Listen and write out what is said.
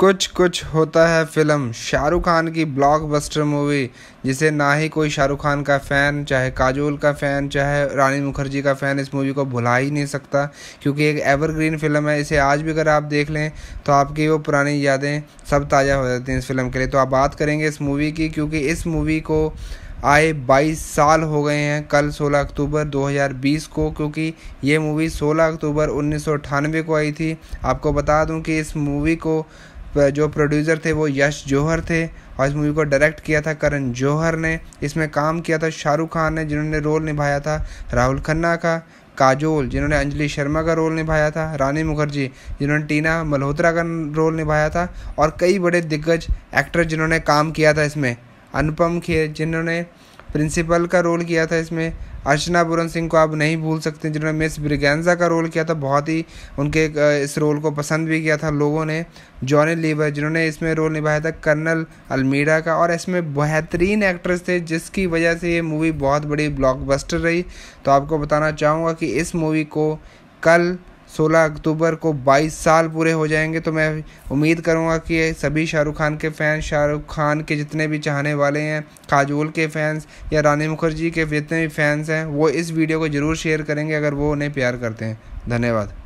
कुछ कुछ होता है फिल्म शाहरुख खान की ब्लॉकबस्टर मूवी जिसे ना ही कोई शाहरुख खान का फ़ैन चाहे काजोल का फ़ैन चाहे रानी मुखर्जी का फ़ैन इस मूवी को भुला ही नहीं सकता क्योंकि एक एवरग्रीन फिल्म है इसे आज भी अगर आप देख लें तो आपकी वो पुरानी यादें सब ताज़ा हो जाती हैं इस फिल्म के लिए तो आप बात करेंगे इस मूवी की क्योंकि इस मूवी को आए 22 साल हो गए हैं कल 16 अक्टूबर 2020 को क्योंकि ये मूवी 16 अक्टूबर उन्नीस को आई थी आपको बता दूं कि इस मूवी को जो प्रोड्यूसर थे वो यश जौहर थे और इस मूवी को डायरेक्ट किया था करण जौहर ने इसमें काम किया था शाहरुख खान ने जिन्होंने रोल निभाया था राहुल खन्ना का काजोल जिन्होंने अंजलि शर्मा का रोल निभाया था रानी मुखर्जी जिन्होंने टीना मल्होत्रा का रोल निभाया था और कई बड़े दिग्गज एक्टर जिन्होंने काम किया था इसमें अनुपम खेर जिन्होंने प्रिंसिपल का रोल किया था इसमें अर्चना पूरन सिंह को आप नहीं भूल सकते जिन्होंने मिस ब्रिगेंजा का रोल किया था बहुत ही उनके इस रोल को पसंद भी किया था लोगों ने जॉनी लीवर जिन्होंने इसमें रोल निभाया था कर्नल अल्मीडा का और इसमें बेहतरीन एक्ट्रेस थे जिसकी वजह से ये मूवी बहुत बड़ी ब्लॉकबस्टर रही तो आपको बताना चाहूँगा कि इस मूवी को कल 16 अक्टूबर को 22 साल पूरे हो जाएंगे तो मैं उम्मीद करूंगा कि सभी शाहरुख खान के फैंस शाहरुख खान के जितने भी चाहने वाले हैं काजोल के फैंस या रानी मुखर्जी के जितने भी फैंस हैं वो इस वीडियो को ज़रूर शेयर करेंगे अगर वो उन्हें प्यार करते हैं धन्यवाद